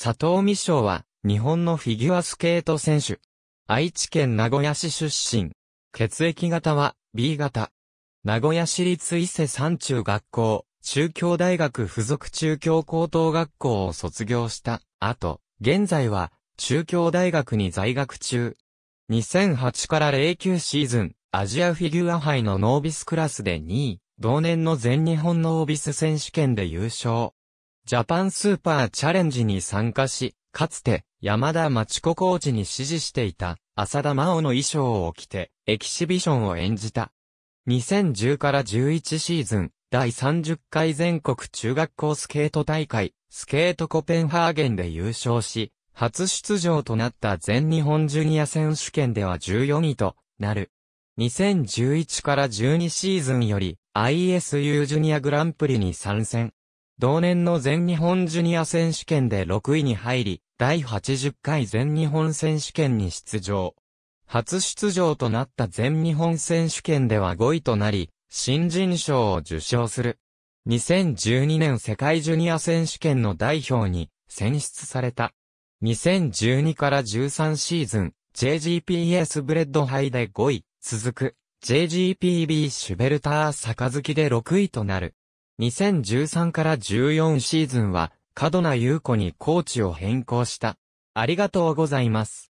佐藤美翔は、日本のフィギュアスケート選手。愛知県名古屋市出身。血液型は B 型。名古屋市立伊勢山中学校、中京大学附属中京高等学校を卒業した後、現在は中京大学に在学中。2008から09シーズン、アジアフィギュア杯のノービスクラスで2位、同年の全日本ノービス選手権で優勝。ジャパンスーパーチャレンジに参加し、かつて、山田町子コーチに指示していた、浅田真央の衣装を着て、エキシビションを演じた。2010から11シーズン、第30回全国中学校スケート大会、スケートコペンハーゲンで優勝し、初出場となった全日本ジュニア選手権では14位となる。2011から12シーズンより ISU ジュニアグランプリに参戦。同年の全日本ジュニア選手権で6位に入り、第80回全日本選手権に出場。初出場となった全日本選手権では5位となり、新人賞を受賞する。2012年世界ジュニア選手権の代表に選出された。2012から13シーズン、JGPS ブレッド杯で5位、続く、JGPB シュベルター坂月で6位となる。2013から14シーズンは、過度な優子にコーチを変更した。ありがとうございます。